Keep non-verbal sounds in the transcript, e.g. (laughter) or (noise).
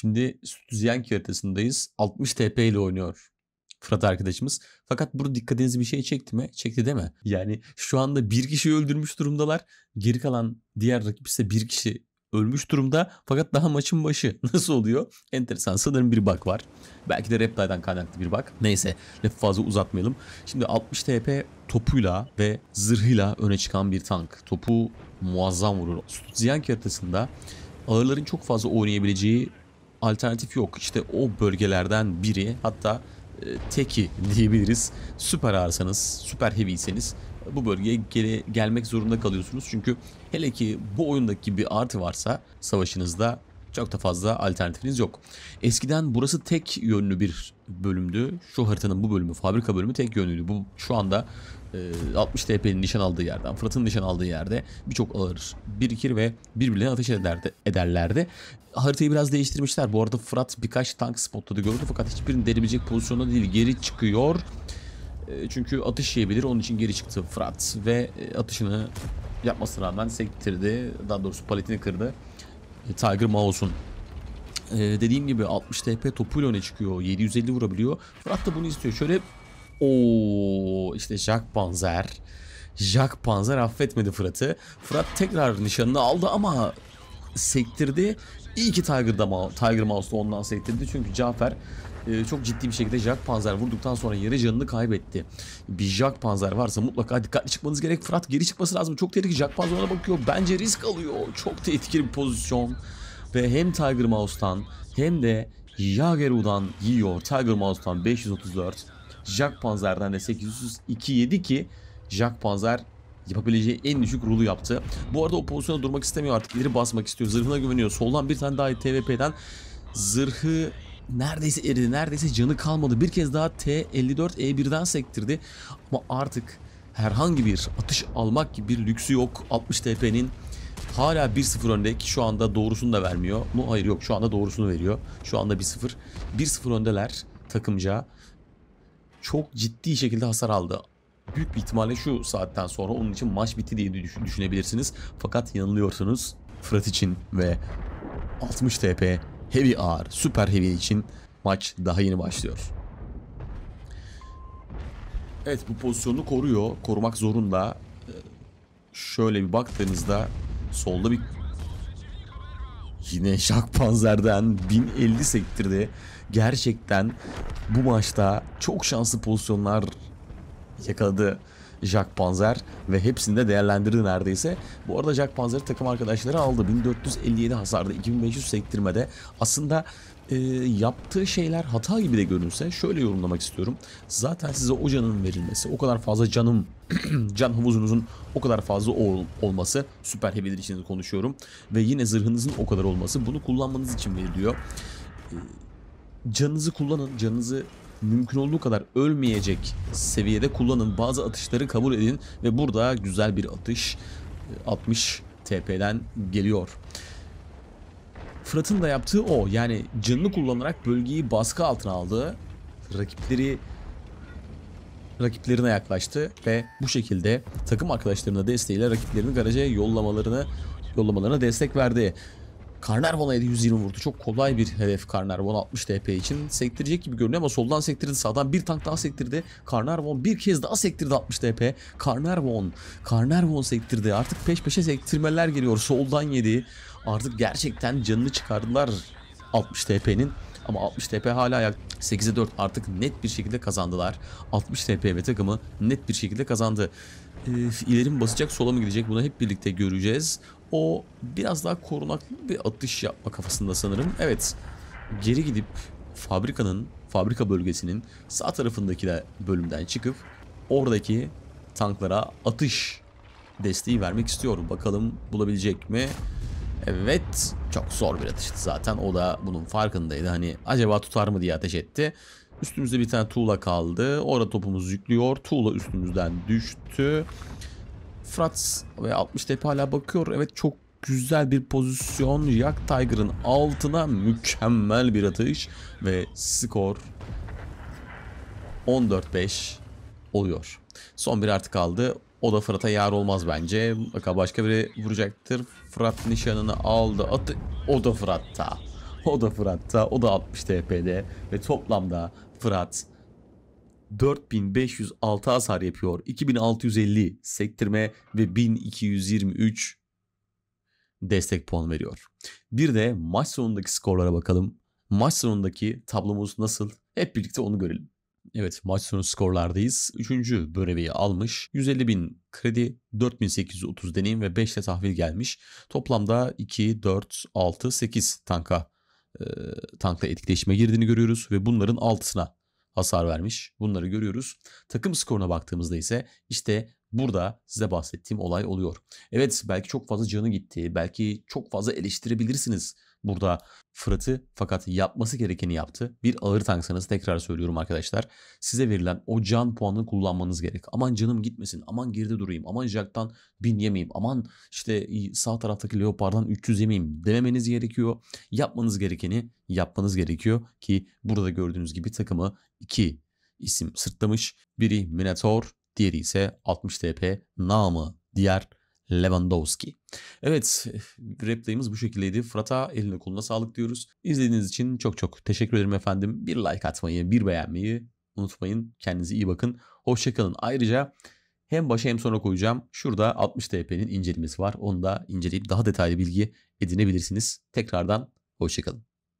Şimdi Stüdyank haritasındayız. 60 TP ile oynuyor Fırat arkadaşımız. Fakat burada dikkatinizi bir şey çekti mi? Çekti değil mi? Yani şu anda bir kişi öldürmüş durumdalar. Geri kalan diğer rakip ise bir kişi ölmüş durumda. Fakat daha maçın başı. (laughs) Nasıl oluyor? Enteresan. Sanırım bir bak var. Belki de Reptile'den kaynaklı bir bak. Neyse lafı fazla uzatmayalım. Şimdi 60 TP topuyla ve zırhıyla öne çıkan bir tank. Topu muazzam vurur. Stutziyan haritasında ağırların çok fazla oynayabileceği alternatif yok. İşte o bölgelerden biri hatta e, teki diyebiliriz. Süper ağırsanız, süper heavy'seniz e, bu bölgeye gele, gelmek zorunda kalıyorsunuz. Çünkü hele ki bu oyundaki bir artı varsa savaşınızda çok da fazla alternatifiniz yok. Eskiden burası tek yönlü bir bölümdü. Şu haritanın bu bölümü, fabrika bölümü tek yönlüydü. Bu şu anda e, 60 TP'nin nişan aldığı yerden, Fırat'ın nişan aldığı yerde birçok ağır birikir ve birbirlerine ateş ederdi, ederlerdi. Haritayı biraz değiştirmişler. Bu arada Fırat birkaç tank spotladı gördü fakat hiçbirini delebilecek pozisyonda değil. Geri çıkıyor. E, çünkü atış yiyebilir. Onun için geri çıktı Fırat ve e, atışını yapmasına rağmen sektirdi. Daha doğrusu paletini kırdı. E, Tiger Mouse'un e, dediğim gibi 60 TP topuyla öne çıkıyor. 750 vurabiliyor. Fırat da bunu istiyor. Şöyle o işte Jack Panzer. Jack Panzer affetmedi Fırat'ı. Fırat tekrar nişanını aldı ama sektirdi. İyi ki Tiger'da, Tiger Mouse'da ondan sektirdi. Çünkü Cafer e, çok ciddi bir şekilde Jack Panzer vurduktan sonra yarı canını kaybetti. Bir Jack Panzer varsa mutlaka dikkatli çıkmanız gerek. Fırat geri çıkması lazım. Çok tehlikeli Jack Panzer'a bakıyor. Bence risk alıyor. Çok tehlikeli bir pozisyon. Ve hem Tiger Mouse'tan hem de Jageru'dan yiyor. Tiger Mouse'tan 534. Jack Panzer'den de 802 yedi ki Jack Panzer yapabileceği en düşük rulu yaptı. Bu arada o pozisyona durmak istemiyor artık. İleri basmak istiyor. Zırhına güveniyor. Soldan bir tane daha TVP'den zırhı neredeyse eridi. Neredeyse canı kalmadı. Bir kez daha T54E1'den e sektirdi. Ama artık herhangi bir atış almak gibi bir lüksü yok. 60 TP'nin Hala 1-0 önde şu anda doğrusunu da vermiyor. Mu? Hayır yok şu anda doğrusunu veriyor. Şu anda 1-0. 1-0 öndeler takımca. Çok ciddi şekilde hasar aldı. Büyük bir ihtimalle şu saatten sonra onun için maç bitti diye düşünebilirsiniz. Fakat yanılıyorsunuz. Fırat için ve 60 TP Heavy ağır Süper Heavy için maç daha yeni başlıyor. Evet bu pozisyonu koruyor. Korumak zorunda. Ee, şöyle bir baktığınızda Solda bir yine Jack Panzer'den 1050 sektirdi. Gerçekten bu maçta çok şanslı pozisyonlar yakaladı Jack Panzer ve hepsini de değerlendirdi neredeyse. Bu arada Jack Panzer takım arkadaşları aldı. 1457 hasarda 2500 sektirmede aslında e, yaptığı şeyler hata gibi de görünse şöyle yorumlamak istiyorum. Zaten size o canın verilmesi, o kadar fazla canım, (clears throat) can havuzunuzun o kadar fazla ol, olması, süper heavy'ler için konuşuyorum. Ve yine zırhınızın o kadar olması bunu kullanmanız için veriliyor. E, canınızı kullanın, canınızı mümkün olduğu kadar ölmeyecek seviyede kullanın. Bazı atışları kabul edin ve burada güzel bir atış 60 e, TP'den geliyor. Fırat'ın da yaptığı o. Yani canını kullanarak bölgeyi baskı altına aldı. Rakipleri rakiplerine yaklaştı ve bu şekilde takım arkadaşlarına desteğiyle rakiplerini garaja yollamalarını yollamalarına destek verdi. Carnarvon'a 120 vurdu. Çok kolay bir hedef Carnarvon 60 TP için. Sektirecek gibi görünüyor ama soldan sektirdi. Sağdan bir tank daha sektirdi. Carnarvon bir kez daha sektirdi 60 TP. Carnarvon. Carnarvon sektirdi. Artık peş peşe sektirmeler geliyor. Soldan yedi. Artık gerçekten canını çıkardılar 60 TP'nin. Ama 60 TP hala ayak 8'e 4 artık net bir şekilde kazandılar. 60 TP ve takımı net bir şekilde kazandı. İlerim basacak sola mı gidecek bunu hep birlikte göreceğiz. O biraz daha korunaklı bir atış yapma kafasında sanırım. Evet geri gidip fabrikanın fabrika bölgesinin sağ tarafındaki de bölümden çıkıp oradaki tanklara atış desteği vermek istiyorum. Bakalım bulabilecek mi? Evet çok zor bir atıştı zaten o da bunun farkındaydı hani acaba tutar mı diye ateş etti. Üstümüzde bir tane tuğla kaldı orada topumuz yüklüyor tuğla üstümüzden düştü. Frats ve 60 tepe hala bakıyor evet çok güzel bir pozisyon Yak Tiger'ın altına mükemmel bir atış ve skor 14-5 oluyor. Son bir artık kaldı. O da Fırat'a yar olmaz bence. Bakalım başka biri vuracaktır. Fırat nişanını aldı. Atı... O da Fırat'ta. O da Fırat'ta. O da 60 TP'de. Ve toplamda Fırat 4506 hasar yapıyor. 2650 sektirme ve 1223 destek puan veriyor. Bir de maç sonundaki skorlara bakalım. Maç sonundaki tablomuz nasıl? Hep birlikte onu görelim. Evet maç sonu skorlardayız. Üçüncü börevi almış. 150 bin kredi, 4830 deneyim ve 5 de tahvil gelmiş. Toplamda 2, 4, 6, 8 tanka e, tankla etkileşime girdiğini görüyoruz ve bunların altısına hasar vermiş. Bunları görüyoruz. Takım skoruna baktığımızda ise işte burada size bahsettiğim olay oluyor. Evet belki çok fazla canı gitti, belki çok fazla eleştirebilirsiniz burada Fırat'ı fakat yapması gerekeni yaptı. Bir ağır tanksanız tekrar söylüyorum arkadaşlar. Size verilen o can puanını kullanmanız gerek. Aman canım gitmesin, aman geride durayım, aman Jack'tan bin yemeyeyim, aman işte sağ taraftaki Leopard'dan 300 yemeyeyim dememeniz gerekiyor. Yapmanız gerekeni yapmanız gerekiyor ki burada gördüğünüz gibi takımı iki isim sırtlamış. Biri Minotaur, Diğeri ise 60 TP namı diğer Lewandowski. Evet replayımız bu şekildeydi. Fırat'a eline koluna sağlık diyoruz. İzlediğiniz için çok çok teşekkür ederim efendim. Bir like atmayı, bir beğenmeyi unutmayın. Kendinize iyi bakın. Hoşçakalın. Ayrıca hem başa hem sonra koyacağım. Şurada 60 TP'nin incelemesi var. Onu da inceleyip daha detaylı bilgi edinebilirsiniz. Tekrardan hoşçakalın.